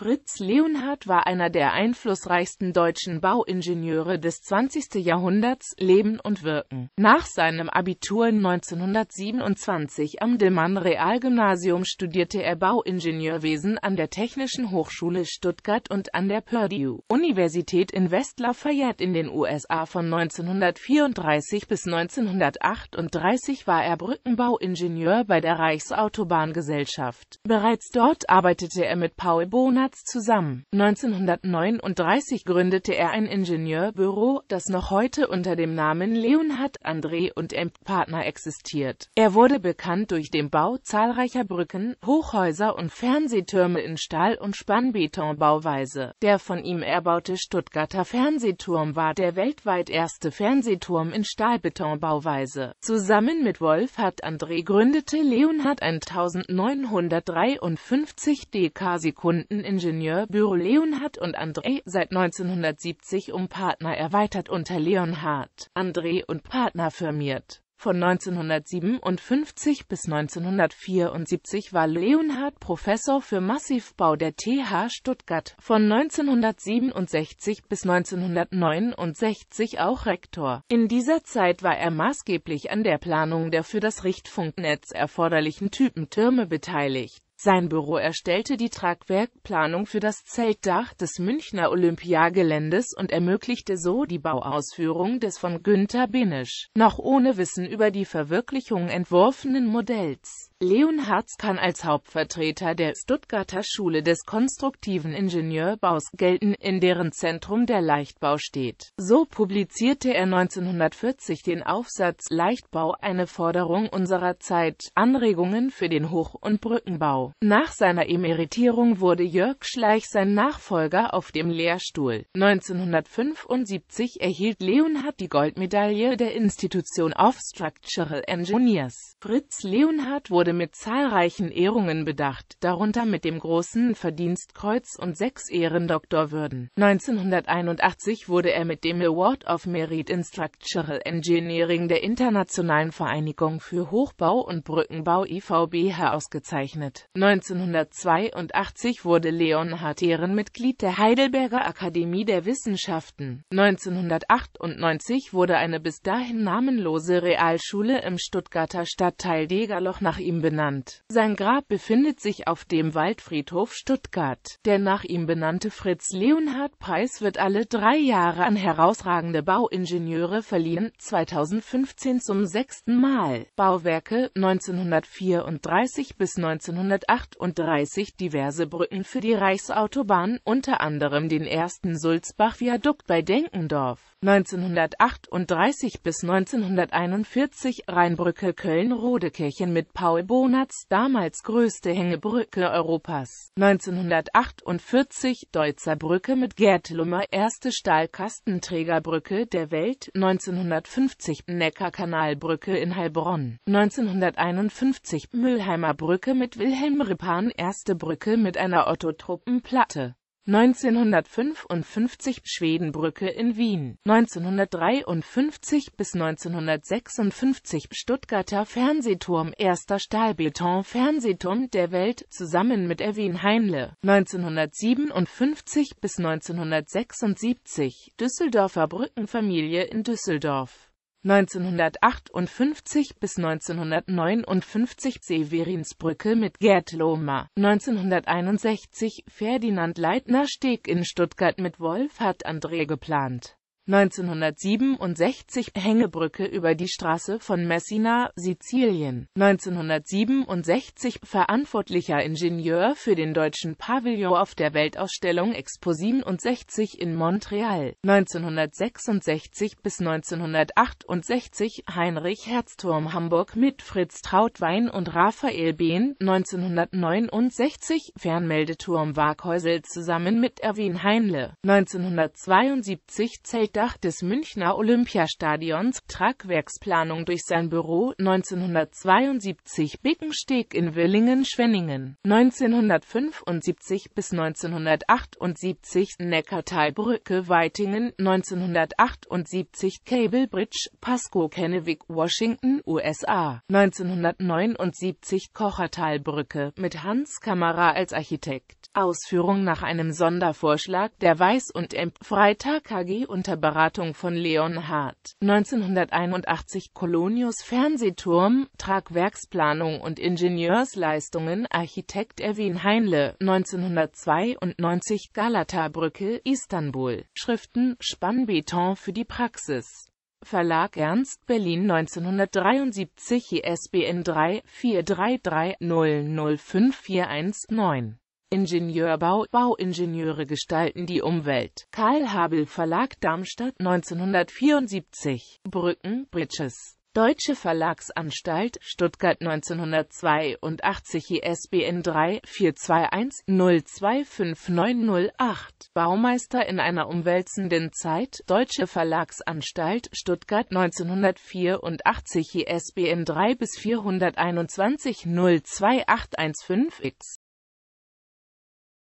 Fritz Leonhard war einer der einflussreichsten deutschen Bauingenieure des 20. Jahrhunderts, Leben und Wirken. Nach seinem Abitur 1927 am Dillmann Realgymnasium studierte er Bauingenieurwesen an der Technischen Hochschule Stuttgart und an der Purdue Universität in West Lafayette in den USA. Von 1934 bis 1938 war er Brückenbauingenieur bei der Reichsautobahngesellschaft. Bereits dort arbeitete er mit Paul Bonat März zusammen. 1939 gründete er ein Ingenieurbüro, das noch heute unter dem Namen Leonhard André und M. Partner existiert. Er wurde bekannt durch den Bau zahlreicher Brücken, Hochhäuser und Fernsehtürme in Stahl- und Spannbetonbauweise. Der von ihm erbaute Stuttgarter Fernsehturm war der weltweit erste Fernsehturm in Stahlbetonbauweise. Zusammen mit Wolfhard André gründete Leonhard 1953 DK Sekunden in Ingenieurbüro Leonhardt und André, seit 1970 um Partner erweitert unter Leonhardt, André und Partner firmiert. Von 1957 bis 1974 war Leonhard Professor für Massivbau der TH Stuttgart, von 1967 bis 1969 auch Rektor. In dieser Zeit war er maßgeblich an der Planung der für das Richtfunknetz erforderlichen Typentürme beteiligt. Sein Büro erstellte die Tragwerkplanung für das Zeltdach des Münchner Olympiageländes und ermöglichte so die Bauausführung des von Günter Benisch, noch ohne Wissen über die Verwirklichung entworfenen Modells. Leonhartz kann als Hauptvertreter der Stuttgarter Schule des konstruktiven Ingenieurbaus gelten, in deren Zentrum der Leichtbau steht. So publizierte er 1940 den Aufsatz Leichtbau – eine Forderung unserer Zeit – Anregungen für den Hoch- und Brückenbau. Nach seiner Emeritierung wurde Jörg Schleich sein Nachfolger auf dem Lehrstuhl. 1975 erhielt Leonhardt die Goldmedaille der Institution of Structural Engineers. Fritz Leonhardt wurde mit zahlreichen Ehrungen bedacht, darunter mit dem Großen Verdienstkreuz und sechs Ehrendoktorwürden. 1981 wurde er mit dem Award of Merit in Structural Engineering der Internationalen Vereinigung für Hochbau und Brückenbau IVBH e ausgezeichnet. 1982 wurde Leonhard Ehrenmitglied der Heidelberger Akademie der Wissenschaften. 1998 wurde eine bis dahin namenlose Realschule im Stuttgarter Stadtteil Degerloch nach ihm benannt. Sein Grab befindet sich auf dem Waldfriedhof Stuttgart. Der nach ihm benannte Fritz-Leonhard-Preis wird alle drei Jahre an herausragende Bauingenieure verliehen, 2015 zum sechsten Mal. Bauwerke 1934 bis 1938 1938 diverse Brücken für die Reichsautobahn, unter anderem den ersten Sulzbach-Viadukt bei Denkendorf. 1938 bis 1941 Rheinbrücke Köln-Rodekirchen mit Paul Bonatz, damals größte Hängebrücke Europas. 1948 Deutzer Brücke mit Gerd Lummer, erste Stahlkastenträgerbrücke der Welt. 1950 Neckarkanalbrücke in Heilbronn. 1951 Mülheimer Brücke mit Wilhelm Imrepan erste Brücke mit einer Ottotruppenplatte. 1955 Schwedenbrücke in Wien, 1953 bis 1956 Stuttgarter Fernsehturm, erster Stahlbeton-Fernsehturm der Welt, zusammen mit Erwin Heinle, 1957 bis 1976 Düsseldorfer Brückenfamilie in Düsseldorf. 1958 bis 1959 Severinsbrücke mit Gerd Lohmer, 1961 Ferdinand Leitner Steg in Stuttgart mit Wolf hat André geplant 1967 Hängebrücke über die Straße von Messina, Sizilien. 1967 verantwortlicher Ingenieur für den deutschen Pavillon auf der Weltausstellung Expo 67 in Montreal. 1966 bis 1968 Heinrich Herzturm Hamburg mit Fritz Trautwein und Raphael Behn. 1969 Fernmeldeturm Waghäusel zusammen mit Erwin Heinle. 1972 Zelt Dach des Münchner Olympiastadions, Tragwerksplanung durch sein Büro, 1972 Bickensteg in Willingen-Schwenningen, 1975 bis 1978 Neckartalbrücke Weitingen, 1978 Cable Bridge, Pasco Kennewig, Washington, USA, 1979 Kochertalbrücke mit Hans Kammerer als Architekt. Ausführung nach einem Sondervorschlag der Weiß- und M. Freitag KG unter Beratung von Leon Hart. 1981 Kolonius Fernsehturm, Tragwerksplanung und Ingenieursleistungen Architekt Erwin Heinle, 1992 Galata-Brücke, Istanbul, Schriften, Spannbeton für die Praxis. Verlag Ernst Berlin 1973 ISBN 3 433 005419 Ingenieurbau, Bauingenieure gestalten die Umwelt. Karl Habel Verlag Darmstadt 1974. Brücken, Bridges. Deutsche Verlagsanstalt, Stuttgart 1982 ISBN 3 421 025908. Baumeister in einer umwälzenden Zeit, Deutsche Verlagsanstalt, Stuttgart 1984 ISBN 3-421-02815-X